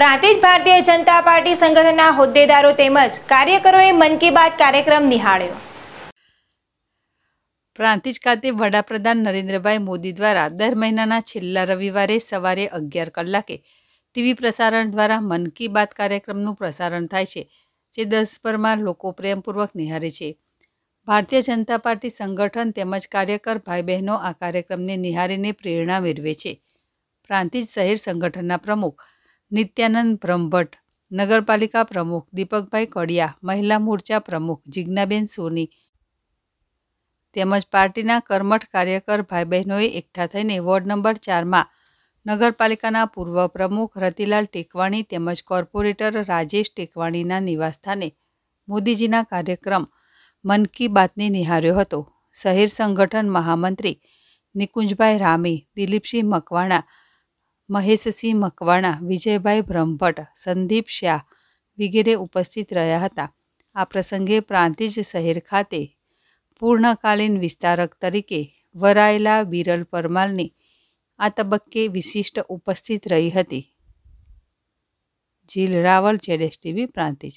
પ્રાંતિજ ભારતીય જનતા પાર્ટી સંગઠનના હોદ્દેદારો તેમજ કાર્યકરોએ મન કી બાત કાર્યક્રમ નિહાળ્યો પ્રાંતિજ ખાતે વડાપ્રધાન નરેન્દ્રભાઈ મોદી દ્વારા દર મહિનાના છેલ્લા રવિવારે સવારે અગિયાર કલાકે ટીવી પ્રસારણ દ્વારા મન કી બાત કાર્યક્રમનું પ્રસારણ થાય છે જે દસભરમાં લોકો પ્રેમપૂર્વક નિહારે છે ભારતીય જનતા પાર્ટી સંગઠન તેમજ કાર્યકર ભાઈ બહેનો આ કાર્યક્રમને નિહારીને પ્રેરણા મેળવે છે પ્રાંતિજ શહેર સંગઠનના પ્રમુખ નિત્યાનંદ બ્રહ્મભટ્ટ નગરપાલિકા પ્રમુખ દીપકભાઈ કડિયા મહિલા મોરચા પ્રમુખ જિજ્ઞાબેન સોની તેમજ પાર્ટીના કર્મઠ કાર્યકર ભાઈ બહેનોએ એકઠા થઈને વોર્ડ નંબર ચારમાં નગરપાલિકાના પૂર્વ પ્રમુખ રતિલાલ ટેકવાણી તેમજ કોર્પોરેટર રાજેશ ટેકવાણીના નિવાસસ્થાને મોદીજીના કાર્યક્રમ મન કી બાતને નિહાર્યો હતો શહેર સંગઠન મહામંત્રી નિકુંજભાઈ રામી દિલીપસિંહ મકવાણા મહેશસિંહ મકવાણા વિજયભાઈ બ્રહ્મભટ્ટ સંદીપ શાહ વગેરે ઉપસ્થિત રહ્યા હતા આ પ્રસંગે પ્રાંતિજ શહેર ખાતે પૂર્ણકાલીન વિસ્તારક તરીકે વરાયેલા વિરલ પરમારની આ તબક્કે વિશિષ્ટ ઉપસ્થિત રહી હતી જીલ રાવલ જેડેશ ટીવી પ્રાંતિજ